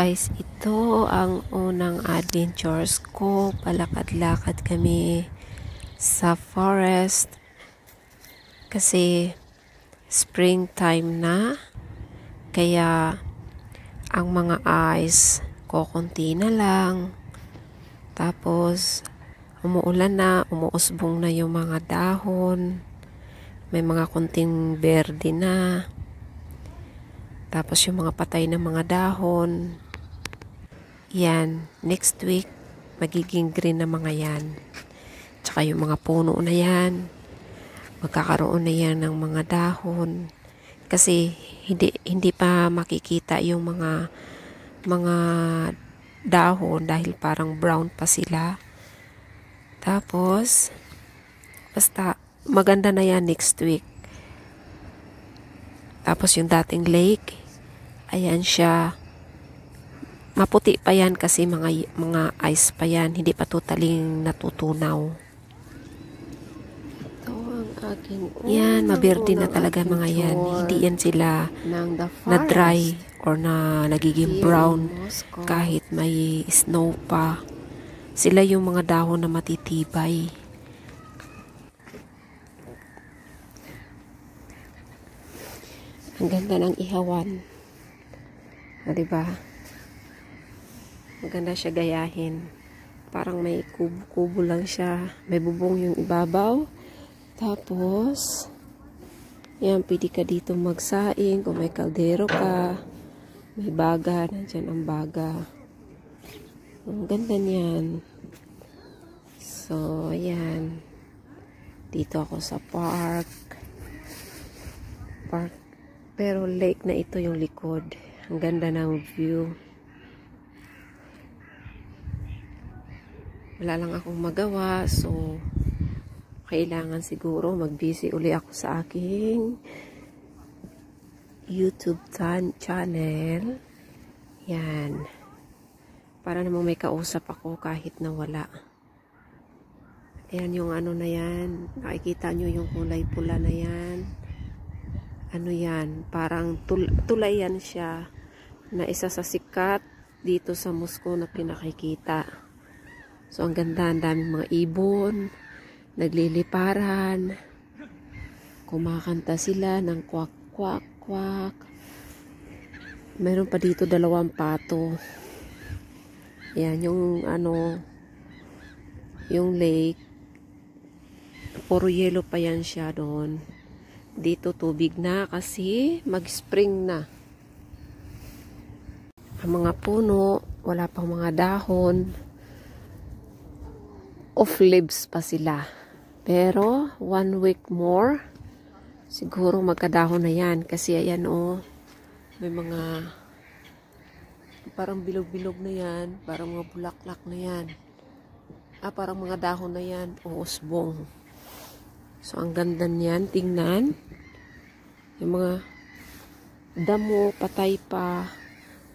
guys, ito ang unang adventures ko. Palakad-lakad kami sa forest. Kasi springtime na. Kaya ang mga eyes kokunti na lang. Tapos umuulan na, umuusbong na yung mga dahon. May mga konting berde na. Tapos yung mga patay ng mga dahon, yan, next week, magiging green na mga yan. Tsaka yung mga puno na yan, magkakaroon na yan ng mga dahon. Kasi hindi, hindi pa makikita yung mga mga dahon dahil parang brown pa sila. Tapos, basta maganda na yan next week. Tapos yung dating lake, ayan siya Maputi pa yan kasi mga, mga ice pa yan. Hindi pa totaling natutunaw. Ito ang aking yan, maberde na talaga mga yan. Hindi yan sila na-dry or na nagiging brown kahit may snow pa. Sila yung mga dahon na matitibay. Ang ganda ng ihawan. Ah, 'di ba? maganda siya gayahin parang may kubo-kubo lang siya may bubong yung ibabaw tapos yan, pwede ka dito magsaing kung may kaldero ka may baga, nandyan ang baga ang ganda niyan so, yan dito ako sa park park pero lake na ito yung likod ang ganda ng view wala lang akong magawa so kailangan siguro mag busy uli ako sa aking youtube channel yan para namang may kausap ako kahit na wala ayan yung ano na yan nakikita nyo yung kulay pula na yan ano yan parang tul tulay yan siya na isa sa sikat dito sa musko na pinakikita So, ang ganda, ang daming mga ibon, nagliliparan, kumakanta sila ng kwak, kwak, kwak. Meron pa dito dalawang pato. Yan, yung ano, yung lake, puro yellow pa yan siya doon. Dito tubig na kasi mag-spring na. Ang mga puno, wala pang mga dahon off leaves pa sila. Pero, one week more, siguro magkadahon na yan. Kasi, ayan o, oh, may mga, parang bilog-bilog na yan, parang mga bulaklak na yan. Ah, parang mga dahon na yan, o usbong. So, ang ganda niyan, tingnan. Yung mga damo, patay pa,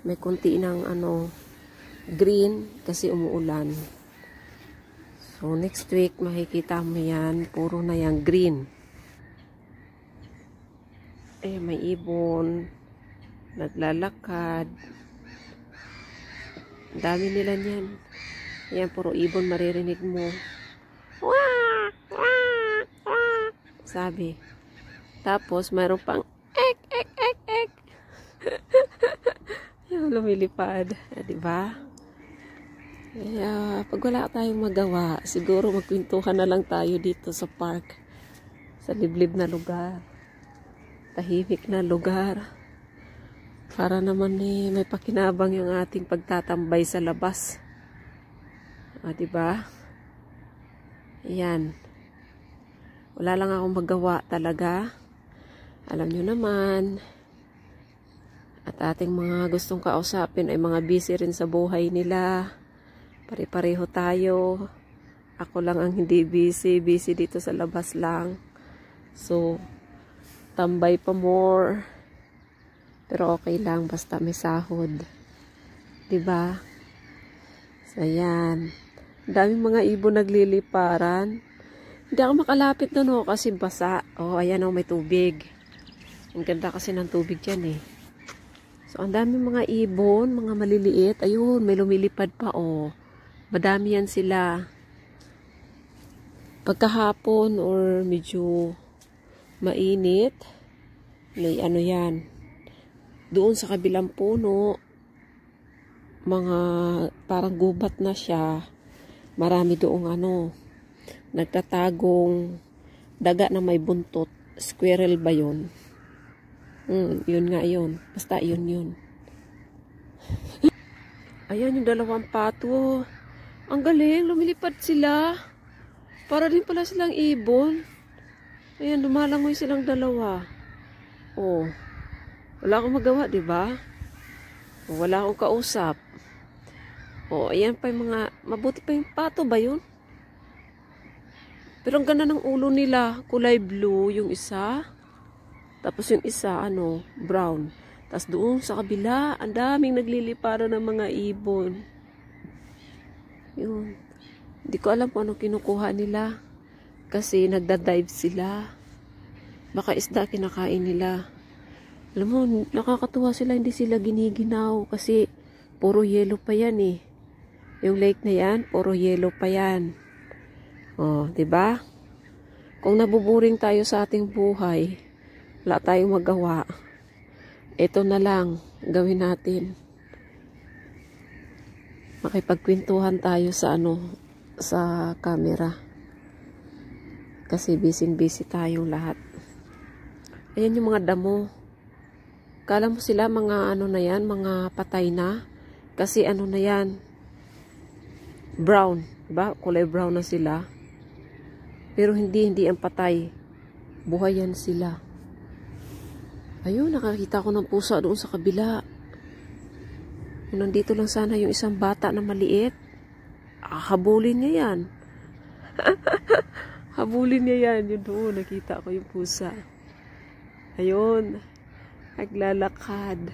may konti ng ano, green kasi umuulan. So, next week, makikita mo yan. Puro na yung green. Eh, may ibon. Naglalakad. dami nila niyan. Yan, puro ibon maririnig mo. Sabi. Tapos, mayroon pang ek, ek, ek, ek. yung lumilipad. Eh, diba? Kaya pag wala tayong magawa, siguro magkwentuhan na lang tayo dito sa park. Sa liblib na lugar. Tahimik na lugar. Para naman eh, may pakinabang yung ating pagtatambay sa labas. O, ah, diba? Ayan. Wala lang akong magawa talaga. Alam nyo naman. At ating mga gustong kausapin ay mga busy rin sa buhay nila. Pare-pareho tayo. Ako lang ang hindi busy. Busy dito sa labas lang. So, tambay pa more. Pero okay lang. Basta may sahod. di ba? sayan So, Daming mga ibon nagliliparan. Hindi ako makalapit doon no oh, kasi basa. Oh, ayan oh, may tubig. Ang ganda kasi ng tubig yan eh. So, ang daming mga ibon, mga maliliit. Ayun, may lumilipad pa, oh madami yan sila. Pagkahapon or medyo mainit, may ano yan. Doon sa kabilang puno, mga parang gubat na siya. Marami doong ano, nagtatagong daga na may buntot. Squirrel ba yun? Mm, yun nga yun. Basta yun yun. Ayan yung dalawang pato. Ang galing, lumilipad sila. Para din pala silang ibon. Ayan, lumalangoy silang dalawa. Oh. Wala akong magawa, 'di ba? wala akong kausap. Oh, ayan pa yung mga mabuti pa yung pato ba 'yun? Pero ang ganda ng ulo nila, kulay blue yung isa. Tapos yung isa ano, brown. Tapos doon sa kabila, ang daming naglilipara ng mga ibon. Yun. Hindi ko alam kung ano kinukuha nila. Kasi nagda-dive sila. Baka isda kinakain nila. Alam mo, nakakatuwa sila. Hindi sila giniginaw. Kasi puro yelo pa yan eh. Yung lake na yan, puro yelo pa yan. Oh, 'di ba? Kung nabuburing tayo sa ating buhay, wala tayong magawa. Ito na lang gawin natin makipagkwentuhan tayo sa ano sa camera kasi busy busy tayong lahat ayan yung mga damo kala mo sila mga ano na yan mga patay na kasi ano na yan brown ba kulay brown na sila pero hindi hindi ang patay buhay yan sila ayun nakakita ko ng pusa doon sa kabila nandito lang sana yung isang bata na maliit, ah, habulin niya yan. habulin niya yan. Yun doon, nakita ko yung pusa. Ayun, naglalakad.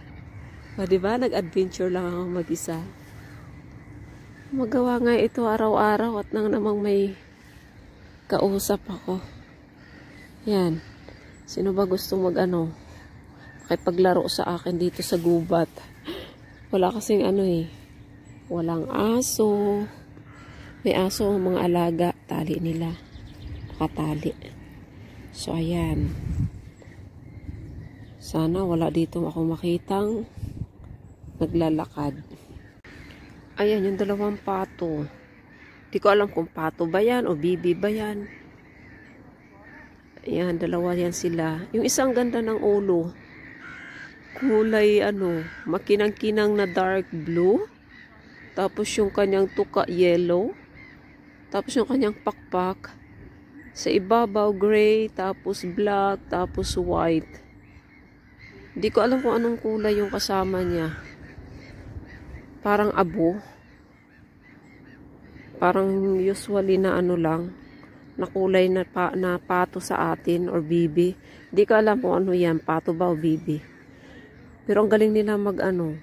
O, diba? Nag-adventure lang ako mag-isa. Magawa nga ito araw-araw at nang namang may kausap ako. Yan. Sino ba gusto mag ano? paglaro sa akin dito sa gubat. Wala kasing ano eh. Walang aso. May aso ang mga alaga. Tali nila. Nakatali. So, ayan. Sana wala dito ako makitang naglalakad. Ayan, yung dalawang pato. di ko alam kung pato ba yan o bibi ba yan. Ayan, dalawa yan sila. Yung isang ganda ng ulo kulay ano, makinang-kinang na dark blue. Tapos yung kanyang tuka yellow. Tapos yung kanyang pakpak. Sa ibabaw gray, tapos black, tapos white. Hindi ko alam kung anong kulay yung kasama niya. Parang abo. Parang usually na ano lang na kulay na, pa, na pato sa atin or bibi. Hindi ko alam kung ano yan, pato ba o bibi. Pero ang galing nila mag ano.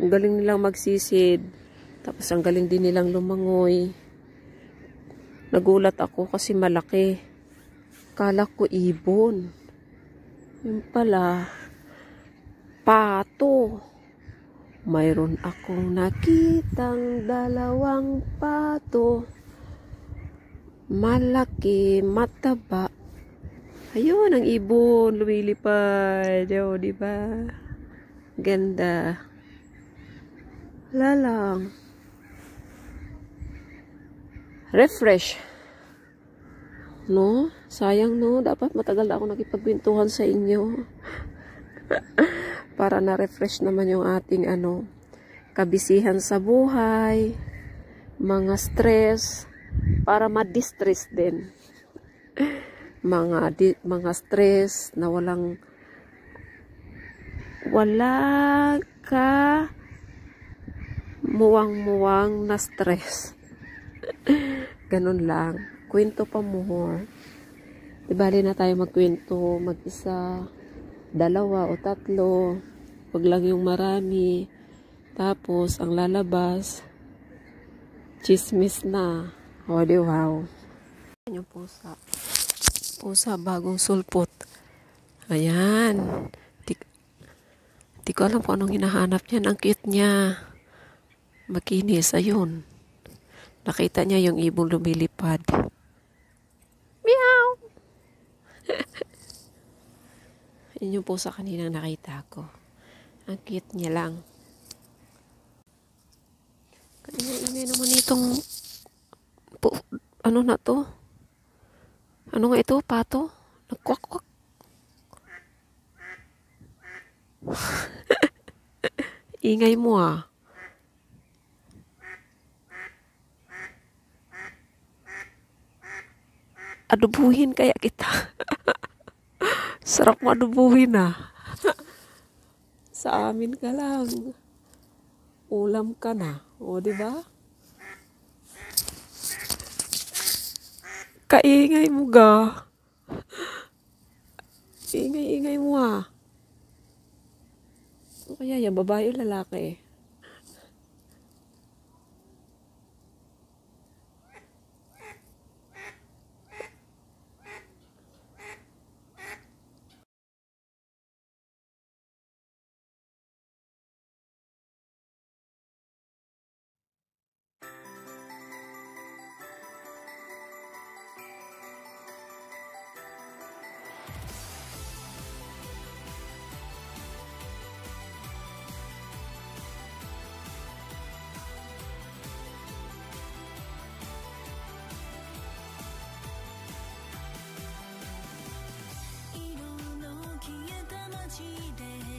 Ang galing nilang magsisid. Tapos ang galing din nilang lumangoy. Nagulat ako kasi malaki. Kala ko ibon. Yun pala, pato. Mayroon akong nakitang dalawang pato. Malaki, mataba, Ayun, ang ibon, lumilipad. O, di ba? Ganda. Lalang. Refresh. No? Sayang, no? Dapat matagal na ako nakipagbintuhan sa inyo. Para na-refresh naman yung ating, ano, kabisihan sa buhay, mga stress, para ma-distress din mga di, mga stress na walang wala ka muwang-muwang na stress. Ganun lang. Kwento pa more. Ibali na tayo magkwento mag-isa, dalawa o tatlo. Huwag lang yung marami. Tapos, ang lalabas, chismis na. O, di wow. Yung pusa usa bagong sulpot. Ayan. Di, di ko alam kung anong hinahanap niyan. Ang cute niya. Makinis. Ayun. Nakita niya yung ibong lumilipad. Meow! Yun yung pusa kaninang nakita ko. Ang cute niya lang. Kanina lang naman itong po, ano na to? anu itu pato kuak kok ingay mo ah adubuhin kayak kita serap mau adubuhin ah sa amin ka lang ulam ka na o diba Kaingay mo ga. Ingay-ingay mo ha. Ah. Ano kaya yan? Babae o lalaki? eh. 记得。